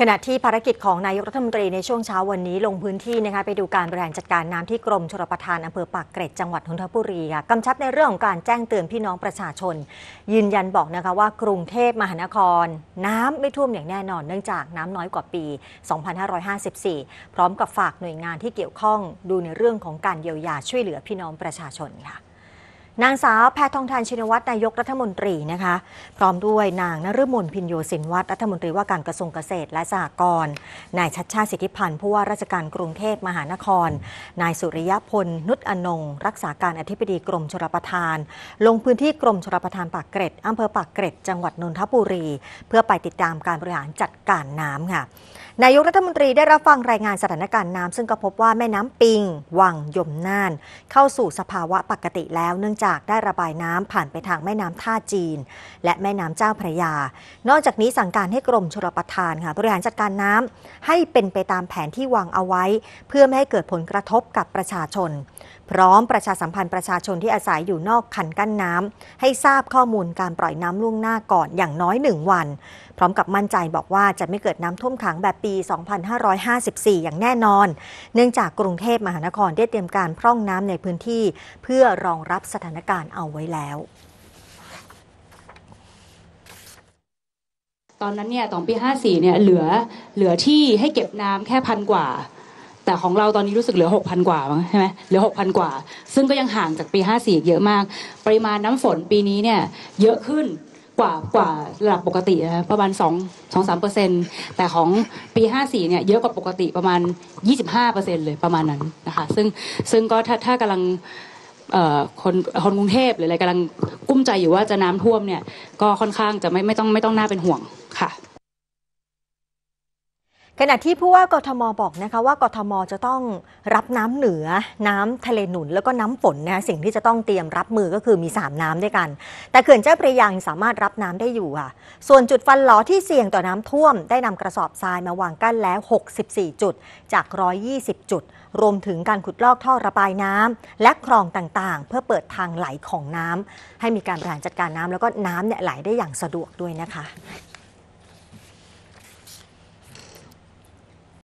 ขณะที่ภารกิจของนายกรัฐมนตรีในช่วงเช้าวันนี้ลงพื้นที่นะคะไปดูการบริหารจัดการน้ำที่กรมชลประทานอำเภอปากเกร็ดจังหวัดนนทบุรีค่ะกำชับในเรื่องของการแจ้งเตือนพี่น้องประชาชน ยืนยันบอกนะคะว่ากรุงเทพมหานครน้ำไม่ท่วมอย่างแน่นอนเนื่องจากน้ำน้อยกว่าปี 2554 พร้อมกับฝากหน่วยงานที่เกี่ยวข้องดูในเรื่องของการเยียวยาช่วยเหลือพี่น้องประชาชนค่ะนางสาวแพทองทานชินวัตรนายกรัฐมนตรีนะคะพร้อมด้วยนางนฤมลพินโยสินวัตรรัฐมนตรีว่าการกระทรวงเกษตรและสหกรณ์นายชัดชาติสิทธิพันธ์ผู้ว่าราชการกรุงเทพมหานครนายสุริยพลนุชอนงรักษาการอธิบดีกรมชลประทาน ลงพื้นที่กรมชลประทาน ปากเกร็ดอำเภอปากเกร็ดจังหวัดนนทบุรี เพื่อไปติดตามการบริหารจัดการน้ำค่ะนายกรัฐมนตรีได้รับฟังรายงานสถานการณ์น้ำซึ่งก็พบว่าแม่น้ำปิงวังยมน่านเข้าสู่สภาวะปกติ แล้วเนื่องจากากได้ระบายน้ำผ่านไปทางแม่น้ำท่าจีน และแม่น้ำเจ้าพระยา นอกจากนี้สั่งการให้กรมชลประทานค่ะบริหารจัดการน้ำให้เป็นไปตามแผนที่วางเอาไว้ เพื่อไม่ให้เกิดผลกระทบกับประชาชนพร้อมประชาสัมพันธ์ประชาชนที่อาศัยอยู่นอกคันกั้นน้ำให้ทราบข้อมูลการปล่อยน้ำล่วงหน้าก่อนอย่างน้อยหนึ่งวัน พร้อมกับมั่นใจบอกว่าจะไม่เกิดน้ำท่วมขังแบบปี 2554 อย่างแน่นอน เนื่องจากกรุงเทพมหานครได้เตรียมการพร่องน้ำในพื้นที่เพื่อรองรับสถานการณ์เอาไว้แล้ว ตอนนั้นเนี่ยตอนปี 54 เนี่ยเหลือเหลือที่ให้เก็บน้ำแค่พันกว่าแต่ของเราตอนนี้รู้สึกเหลือ 6,000 กว่าใช่ไหมเหลือ 6,000 กว่า ซึ่งก็ยังห่างจากปี 54 เยอะมาก ปริมาณน้ำฝนปีนี้เนี่ย เยอะขึ้นกว่ากว่าระดับปกตินะคะ ประมาณ 2 2 3เปอร์เซ็นต์แต่ของปี 54 เนี่ย เยอะกว่าปกติประมาณ 25เปอร์เซ็นต์เลยประมาณนั้นนะคะ ซึ่งซึ่งก็ถ้าถ้ากำลังคนคนกรุงเทพ หรืออะไรกำลังกุ้มใจอยู่ว่าจะน้ำท่วมเนี่ย ก็ค่อนข้างจะไม่ไม่ต้องไม่ต้องน่าเป็นห่วงค่ะขณะที่ผู้ว่ากทมบอกนะคะว่ากทมจะต้องรับน้ำเหนือน้ำทะเลหนุนแล้วก็น้ำฝนนะสิ่งที่จะต้องเตรียมรับมือก็คือมี 3 น้ำด้วยกัน แต่เขื่อนเจ้าพระยังสามารถรับน้ำได้อยู่ค่ะ ส่วนจุดฟันหลอที่เสี่ยงต่อน้ำท่วม ได้นำกระสอบทรายมาวางกั้นแล้ว 64 จุดจาก 120 จุด รวมถึงการขุดลอกท่อระบายน้ำ และคลองต่างๆ เพื่อเปิดทางไหลของน้ำ ให้มีการบริหารจัดการน้ำแล้วก็น้ำเนี่ยไหลได้อย่างสะดวกด้วยนะคะ